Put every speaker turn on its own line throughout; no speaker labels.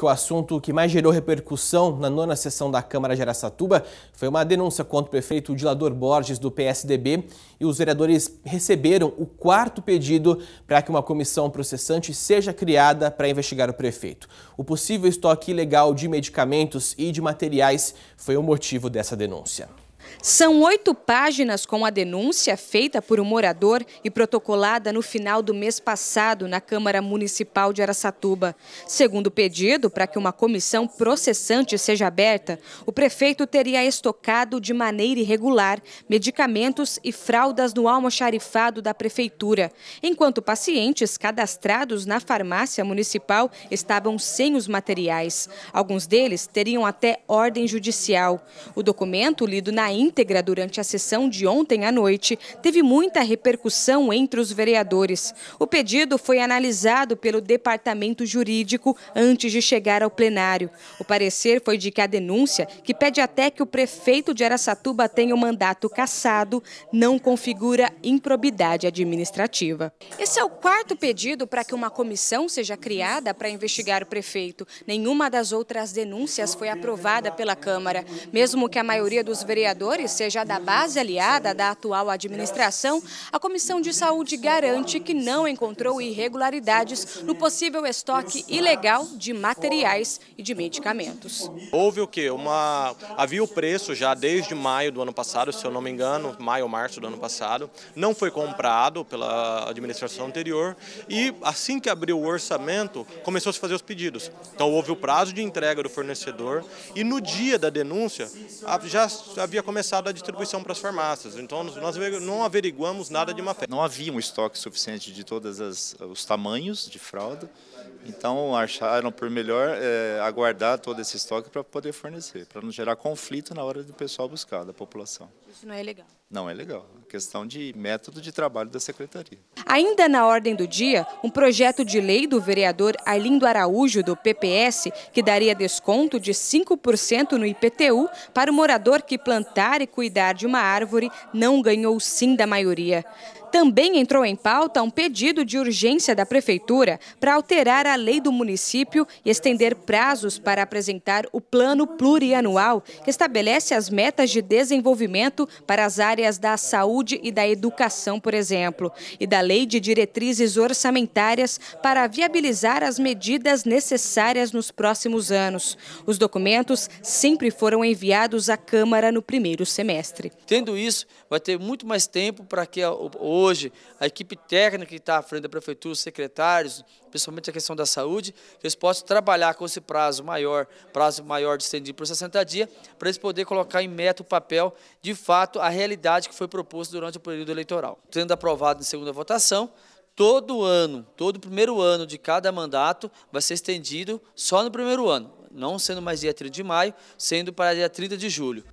que o assunto que mais gerou repercussão na nona sessão da Câmara de Aracatuba foi uma denúncia contra o prefeito Dilador Borges, do PSDB, e os vereadores receberam o quarto pedido para que uma comissão processante seja criada para investigar o prefeito. O possível estoque ilegal de medicamentos e de materiais foi o motivo dessa denúncia.
São oito páginas com a denúncia feita por um morador e protocolada no final do mês passado na Câmara Municipal de Aracatuba. Segundo o pedido, para que uma comissão processante seja aberta, o prefeito teria estocado de maneira irregular medicamentos e fraldas no almoxarifado da prefeitura, enquanto pacientes cadastrados na farmácia municipal estavam sem os materiais. Alguns deles teriam até ordem judicial. O documento lido na íntegra durante a sessão de ontem à noite, teve muita repercussão entre os vereadores. O pedido foi analisado pelo departamento jurídico antes de chegar ao plenário. O parecer foi de que a denúncia, que pede até que o prefeito de Aracatuba tenha o mandato cassado, não configura improbidade administrativa. Esse é o quarto pedido para que uma comissão seja criada para investigar o prefeito. Nenhuma das outras denúncias foi aprovada pela Câmara, mesmo que a maioria dos vereadores trabalhadores, seja da base aliada da atual administração, a Comissão de Saúde garante que não encontrou irregularidades no possível estoque ilegal de materiais e de medicamentos.
Houve o quê? Uma... Havia o preço já desde maio do ano passado, se eu não me engano, maio ou março do ano passado. Não foi comprado pela administração anterior e assim que abriu o orçamento, começou a se fazer os pedidos. Então houve o prazo de entrega do fornecedor e no dia da denúncia já havia começado a distribuição para as farmácias. Então nós não averiguamos nada de uma fé. Não havia um estoque suficiente de todos os tamanhos de fralda, então acharam por melhor é, aguardar todo esse estoque para poder fornecer, para não gerar conflito na hora do pessoal buscar, da população. Isso não é legal. Não é legal. É questão de método de trabalho da secretaria.
Ainda na ordem do dia, um projeto de lei do vereador Arlindo Araújo, do PPS, que daria desconto de 5% no IPTU para o morador que plantar e cuidar de uma árvore, não ganhou sim da maioria. Também entrou em pauta um pedido de urgência da Prefeitura para alterar a lei do município e estender prazos para apresentar o plano plurianual que estabelece as metas de desenvolvimento para as áreas da saúde e da educação, por exemplo, e da lei de diretrizes orçamentárias para viabilizar as medidas necessárias nos próximos anos. Os documentos sempre foram enviados à Câmara no primeiro semestre.
Tendo isso, vai ter muito mais tempo para que o hoje, a equipe técnica que está à frente da prefeitura, os secretários, principalmente a questão da saúde, que eles possam trabalhar com esse prazo maior, prazo maior de estendido por 60 dias, para eles poderem colocar em meta o papel, de fato, a realidade que foi proposta durante o período eleitoral. Tendo aprovado em segunda votação, todo ano, todo primeiro ano de cada mandato vai ser estendido só no primeiro ano, não sendo mais dia 30 de maio, sendo para dia 30 de julho.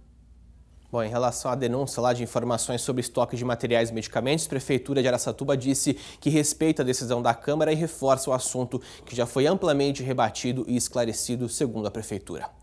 Bom, em relação à denúncia lá de informações sobre estoque de materiais e medicamentos, a Prefeitura de Aracatuba disse que respeita a decisão da Câmara e reforça o assunto que já foi amplamente rebatido e esclarecido, segundo a Prefeitura.